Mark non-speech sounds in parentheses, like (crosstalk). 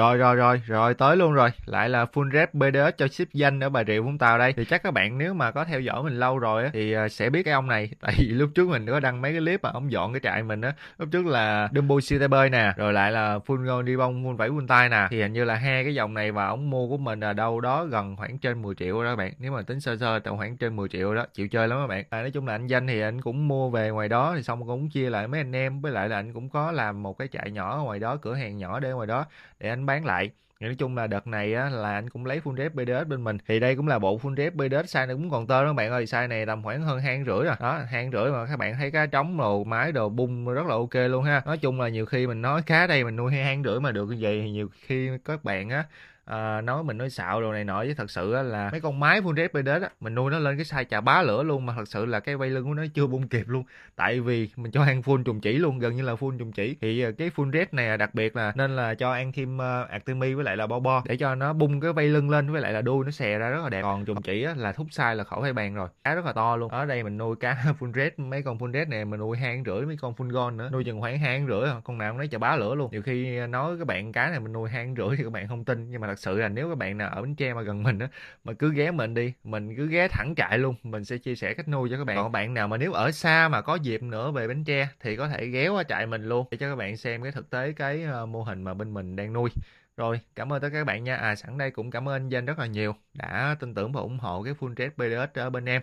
Rồi rồi rồi, rồi tới luôn rồi. Lại là full rep BDS cho ship danh ở Bà Rịa Vũng Tàu đây. Thì chắc các bạn nếu mà có theo dõi mình lâu rồi á thì ờ, sẽ biết cái ông này (laughs) tại vì lúc trước mình có đăng mấy cái clip mà ông dọn cái trại mình á. Lúc trước là Dumbo City Bơi nè, rồi lại là full gold đi bông, full vảy full tay nè. Thì hình như là hai cái dòng này và ông mua của mình là đâu đó gần khoảng trên 10 triệu đó các bạn. Nếu mà tính sơ sơ tầm khoảng trên 10 triệu đó, chịu chơi lắm các bạn. À, nói chung là anh danh thì anh cũng mua về ngoài đó thì xong cũng chia lại mấy anh em với lại là anh cũng có làm một cái trại nhỏ ngoài đó, cửa hàng nhỏ để ngoài đó để anh bán lại nói chung là đợt này á, là anh cũng lấy full rep BDS bên mình thì đây cũng là bộ full rep BDS size này cũng còn tơ đó các bạn ơi size này tầm khoảng hơn hai rưỡi rồi à. đó hai rưỡi mà các bạn thấy cá trống đồ mái đồ bung rất là ok luôn ha nói chung là nhiều khi mình nói cá đây mình nuôi hai rưỡi mà được như vậy thì nhiều khi các bạn á à, nói mình nói xạo đồ này nọ chứ thật sự á, là mấy con máy full rep BDS á, mình nuôi nó lên cái size chà bá lửa luôn mà thật sự là cái vây lưng của nó chưa bung kịp luôn tại vì mình cho ăn full trùng chỉ luôn gần như là full trùng chỉ thì à, cái full rep này à, đặc biệt là nên là cho ăn thêm uh, Artemi với lại là bo bo để cho nó bung cái vây lưng lên với lại là đuôi nó xè ra rất là đẹp còn dùng chỉ á, là thúc sai là khẩu hay bàn rồi cá rất là to luôn ở đây mình nuôi cá (laughs) full red mấy con full red này mình nuôi hai rưỡi mấy con full gon nữa nuôi chừng khoảng hai rưỡi con nào cũng nói chà bá lửa luôn nhiều khi nói các bạn cá này mình nuôi hai rưỡi thì các bạn không tin nhưng mà thật sự là nếu các bạn nào ở bến tre mà gần mình á mà cứ ghé mình đi mình cứ ghé thẳng chạy luôn mình sẽ chia sẻ cách nuôi cho các bạn còn bạn nào mà nếu ở xa mà có dịp nữa về bến tre thì có thể ghé qua trại mình luôn để cho các bạn xem cái thực tế cái ờ, mô hình mà bên mình đang nuôi rồi, cảm ơn tất cả các bạn nha. À, sẵn đây cũng cảm ơn anh Danh rất là nhiều đã tin tưởng và ủng hộ cái full trade ở bên em.